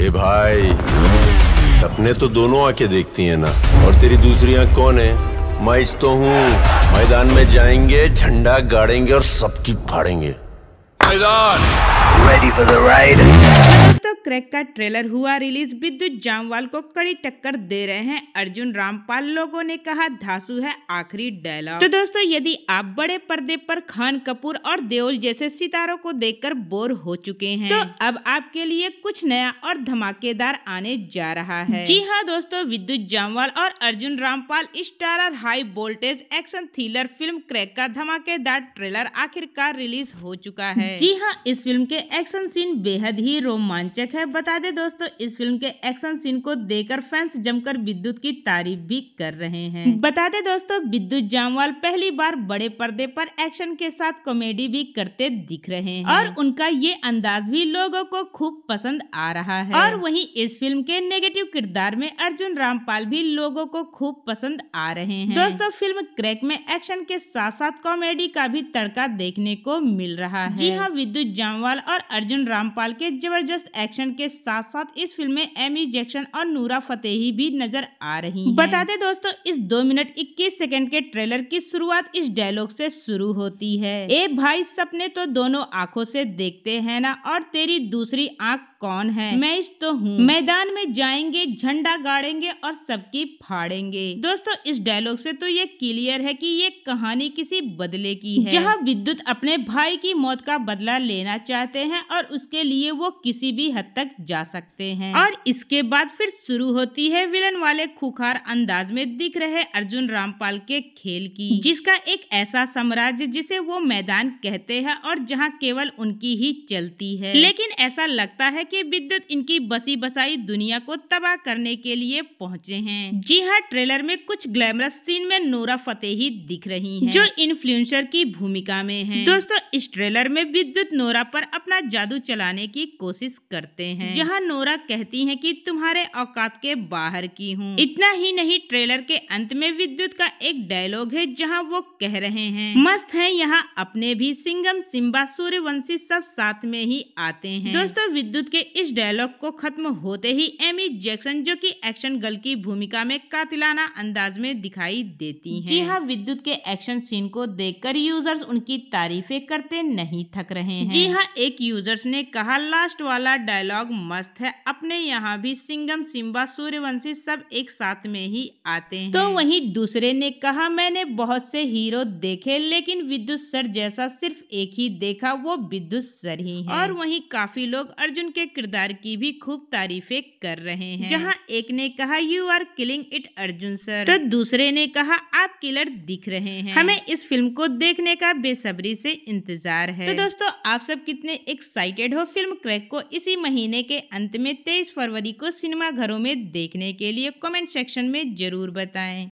ए भाई सपने तो दोनों आके देखती है ना और तेरी दूसरी आंख कौन है मैं तो हूँ मैदान में जाएंगे झंडा गाड़ेंगे और सबकी फाड़ेंगे मैदान ready for the ride crack का ट्रेलर हुआ रिलीज विद्युत जामवाल को कड़ी टक्कर दे रहे हैं अर्जुन रामपाल लोगों ने कहा धासु है आखिरी डायलॉग तो दोस्तों यदि आप बड़े पर्दे पर खान कपूर और देओल जैसे सितारों को देखकर बोर हो चुके हैं तो अब आपके लिए कुछ नया और धमाकेदार आने जा रहा है जी हाँ दोस्तों विद्युत जामवाल और Arjun Rampal starrer high voltage action thriller film crack का धमाकेदार ट्रेलर आखिरकार रिलीज हो चुका है जी हाँ इस फिल्म के एक्शन सीन बेहद ही रोमांचक डायनेमिक है बता दें दोस्तों इस फिल्म के एक्शन सीन को देकर फैंस जमकर विद्युत की तारीफ भी कर रहे हैं बता दें दोस्तों विद्युत जामवाल पहली बार बड़े पर्दे पर एक्शन के साथ कॉमेडी भी करते दिख रहे हैं और उनका ये अंदाज भी लोगों को खूब पसंद आ रहा है और वहीं इस फिल्म के नेगेटिव किरदार में अर्जुन रामपाल भी लोगों को खूब पसंद आ रहे हैं दोस्तों फिल्म क्रैक में एक्शन के साथ साथ कॉमेडी का भी तड़का देखने को मिल रहा है जी हाँ विद्युत जामवाल और अर्जुन रामपाल के जबरदस्त एक्शन जैक्सन के साथ साथ इस फिल्म में एमी जैक्शन और नूरा फतेही भी नजर आ रही हैं। बताते दोस्तों इस दो मिनट इक्कीस सेकंड के ट्रेलर की शुरुआत इस डायलॉग से शुरू होती है ए भाई सपने तो दोनों आंखों से देखते हैं ना और तेरी दूसरी आंख कौन है मैं इस तो हूँ मैदान में जाएंगे झंडा गाड़ेंगे और सबकी फाड़ेंगे दोस्तों इस डायलॉग से तो ये क्लियर है कि ये कहानी किसी बदले की है जहाँ विद्युत अपने भाई की मौत का बदला लेना चाहते हैं और उसके लिए वो किसी भी हद तक जा सकते हैं और इसके बाद फिर शुरू होती है विलन वाले खुखार अंदाज में दिख रहे अर्जुन रामपाल के खेल की जिसका एक ऐसा साम्राज्य जिसे वो मैदान कहते हैं और जहाँ केवल उनकी ही चलती है लेकिन ऐसा लगता है के विद्युत इनकी बसी बसाई दुनिया को तबाह करने के लिए पहुंचे हैं जी हाँ ट्रेलर में कुछ ग्लैमरस सीन में नोरा फतेही दिख रही हैं जो इन्फ्लुएंसर की भूमिका में हैं दोस्तों इस ट्रेलर में विद्युत नोरा पर अपना जादू चलाने की कोशिश करते हैं जहाँ नोरा कहती है की तुम्हारे औकात के बाहर की हूँ इतना ही नहीं ट्रेलर के अंत में विद्युत का एक डायलॉग है जहाँ वो कह रहे हैं मस्त है यहाँ अपने भी सिंगम सिम्बा सूर्यवंशी सब साथ में ही आते हैं दोस्तों विद्युत के इस डायलॉग को खत्म होते ही एमी जैक्सन जो कि एक्शन गर्ल की भूमिका में कातिलाना अंदाज में दिखाई देती हैं। जी हाँ विद्युत के एक्शन सीन को देखकर यूजर्स उनकी तारीफें करते नहीं थक रहे हैं जी हाँ एक यूजर्स ने कहा लास्ट वाला डायलॉग मस्त है अपने यहाँ भी सिंगम सिम्बा सूर्यवंशी सब एक साथ में ही आते हैं तो वही दूसरे ने कहा मैंने बहुत से हीरो देखे लेकिन विद्युत सर जैसा सिर्फ एक ही देखा वो विद्युत सर ही है और वही काफी लोग अर्जुन के किरदार की भी खूब तारीफें कर रहे हैं जहां एक ने कहा you are killing it Arjun sir तो दूसरे ने कहा आप किलर दिख रहे हैं हमें इस फिल्म को देखने का बेसब्री से इंतजार है तो दोस्तों आप सब कितने एक्साइटेड हो फिल्म क्रैक को इसी महीने के अंत में तेईस फरवरी को सिनेमा घरों में देखने के लिए कमेंट सेक्शन में जरूर बताएं